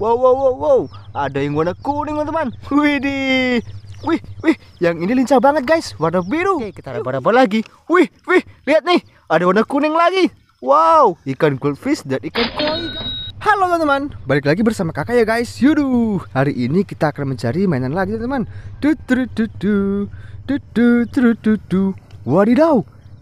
Wow, wow, wow, wow. Ada yang warna kuning, teman-teman. Widih. Wih, wih, yang ini lincah banget guys, warna biru. Oke, kita raba-raba lagi. Wih, wih, lihat nih, ada warna kuning lagi. Wow, ikan goldfish dan ikan koi. Halo teman-teman, balik lagi bersama kakak ya guys. Yuduh, hari ini kita akan mencari mainan lagi teman-teman. Wadidaw,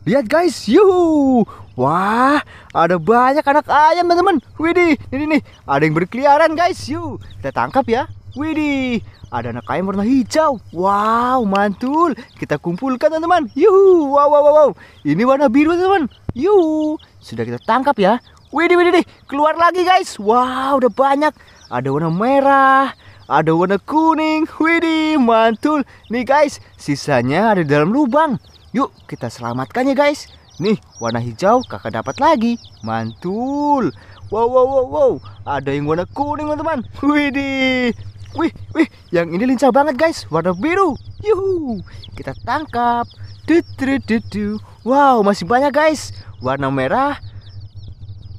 lihat guys, Yuhuu. Wah, ada banyak anak ayam teman-teman. Widih, ini nih, ada yang berkeliaran guys. Yuk, kita tangkap ya. Widih, ada anak ayam warna hijau. Wow, mantul. Kita kumpulkan teman-teman. Yuhu, wow, wow, wow, wow. Ini warna biru teman-teman. Yuhu, sudah kita tangkap ya. Widih, widih, nih, keluar lagi guys. Wow, udah banyak. Ada warna merah, ada warna kuning. Widih, mantul. Nih guys, sisanya ada di dalam lubang. Yuk, kita selamatkan ya guys. Nih, warna hijau kakak dapat lagi. Mantul. Wow, wow, wow, wow. Ada yang warna kuning, teman-teman. Widih. Wih, wih. Yang ini lincah banget, guys. Warna biru. Yuhu. Kita tangkap. Wow, masih banyak, guys. Warna merah.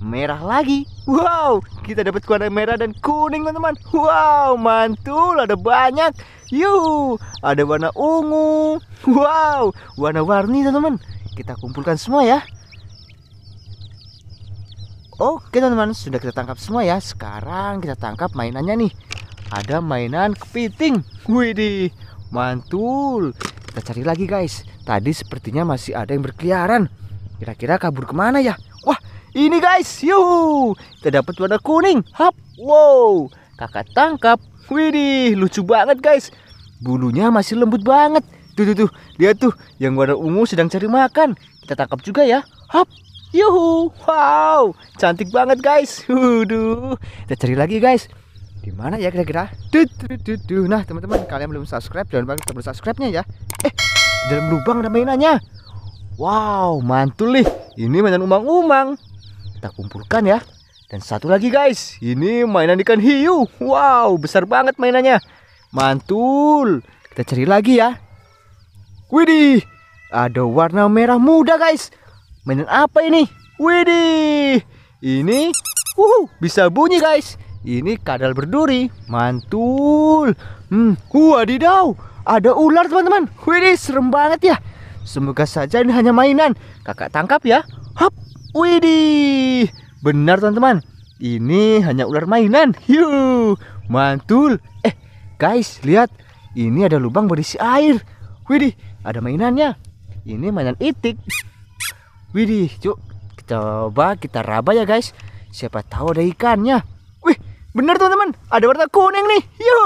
Merah lagi. Wow, kita dapat warna merah dan kuning, teman-teman. Wow, mantul. Ada banyak. Yuhu. Ada warna ungu. Wow, warna-warni, teman-teman kita kumpulkan semua ya. Oke teman-teman, sudah kita tangkap semua ya. Sekarang kita tangkap mainannya nih. Ada mainan kepiting. Widih, mantul. Kita cari lagi guys. Tadi sepertinya masih ada yang berkeliaran. Kira-kira kabur kemana ya? Wah, ini guys. yuhu kita dapat warna kuning. Hap, wow. Kakak tangkap. Widih, lucu banget guys. Bulunya masih lembut banget. Tuh, tuh, tuh. Lihat tuh. Yang warna ungu sedang cari makan. Kita tangkap juga ya. Hop. Yuhu. Wow. Cantik banget, guys. Waduh. Kita cari lagi, guys. Di mana ya kira-kira? Nah, teman-teman, kalian belum subscribe, jangan lupa kita subscribe-nya ya. Eh, dalam lubang ada mainannya. Wow, mantul nih. Ini mainan umang-umang. Kita kumpulkan ya. Dan satu lagi guys, ini mainan ikan hiu. Wow, besar banget mainannya. Mantul. Kita cari lagi ya. Widih, ada warna merah muda guys. Mainan apa ini? Widih, ini uhuh bisa bunyi guys. Ini kadal berduri, mantul. Hmm, wadidaw, ada ular teman-teman. Widih, serem banget ya. Semoga saja ini hanya mainan. Kakak tangkap ya. hop, widih. Benar teman-teman, ini hanya ular mainan. Yuh, mantul. Eh, guys, lihat. Ini ada lubang berisi air. Widih, ada mainannya ini mainan itik widih cuk coba kita raba ya guys siapa tahu ada ikannya wih bener teman-teman ada warna kuning nih yo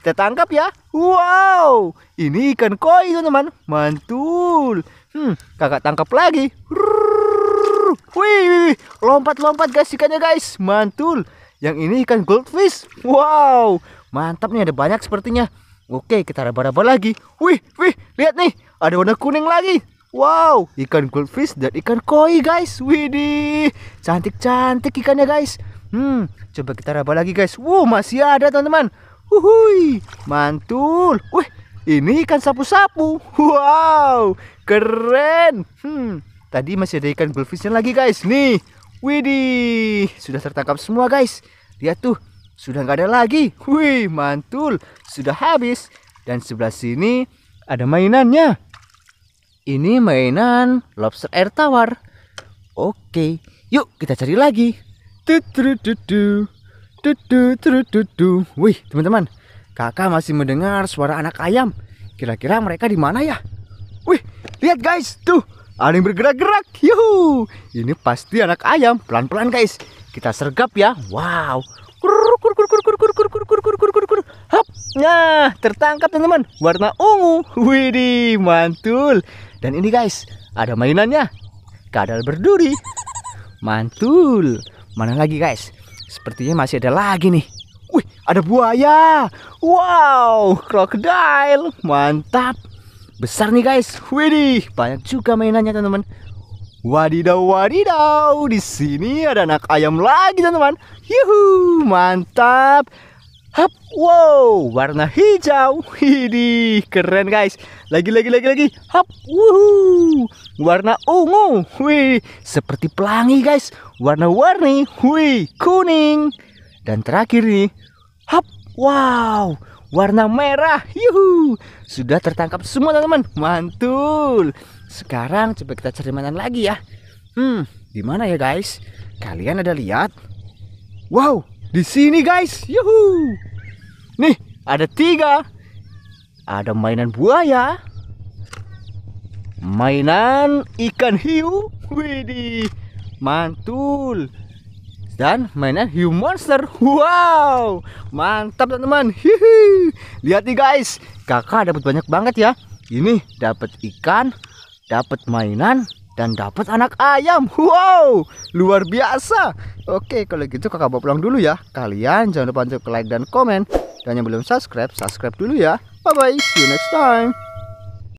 kita tangkap ya wow ini ikan koi teman-teman mantul hmm kakak tangkap lagi wih lompat-lompat guys ikannya guys mantul yang ini ikan goldfish wow mantap nih ada banyak sepertinya Oke, kita raba-raba lagi. Wih, wih, lihat nih, ada warna kuning lagi. Wow, ikan goldfish dan ikan koi, guys. Widih, cantik-cantik ikannya, guys. Hmm, coba kita raba lagi, guys. Wow, masih ada, teman-teman. Wuhui, mantul. Wih, ini ikan sapu-sapu. Wow, keren. Hmm, tadi masih ada ikan goldfishnya lagi, guys. Nih, widih, sudah tertangkap semua, guys. Lihat tuh, sudah nggak ada lagi. Wih, mantul. Sudah habis. Dan sebelah sini ada mainannya. Ini mainan lobster air tawar. Oke, yuk kita cari lagi. Wih, teman-teman. Kakak masih mendengar suara anak ayam. Kira-kira mereka di mana ya? Wih, lihat guys, tuh ada yang bergerak-gerak. Yuhu, ini pasti anak ayam. Pelan-pelan guys, kita sergap ya. Wow, kur kur kur kur kur kur kur kur kur kur kur kur hap nah tertangkap teman-teman warna ungu widih mantul dan ini guys ada mainannya kadal berduri mantul mana lagi guys sepertinya masih ada lagi nih wih ada buaya wow crocodile mantap besar nih guys widih banyak juga mainannya teman-teman Wadidaw, wadidaw, di sini ada anak ayam lagi teman-teman. Yuhu, mantap. Hap, wow, warna hijau. Widih, keren guys. Lagi, lagi, lagi, lagi. Hap, wuhu. Warna ungu. Wih, seperti pelangi guys. Warna-warni. Wih, kuning. Dan terakhir nih. Hap, wow. Warna merah. Yuhu. Sudah tertangkap semua teman-teman. Mantul. Sekarang coba kita cari mainan lagi ya. Hmm, di mana ya guys? Kalian ada lihat? Wow, di sini guys. Yuhu. Nih, ada tiga. Ada mainan buaya. Mainan ikan hiu. Widih, mantul. Dan mainan hiu monster. Wow, mantap teman-teman. Lihat nih guys, kakak dapat banyak banget ya. Ini dapat ikan, dapat mainan dan dapat anak ayam. Wow, luar biasa. Oke, kalau gitu kakak bawa pulang dulu ya. Kalian jangan lupa untuk like dan komen. Dan yang belum subscribe, subscribe dulu ya. Bye-bye, see you next time.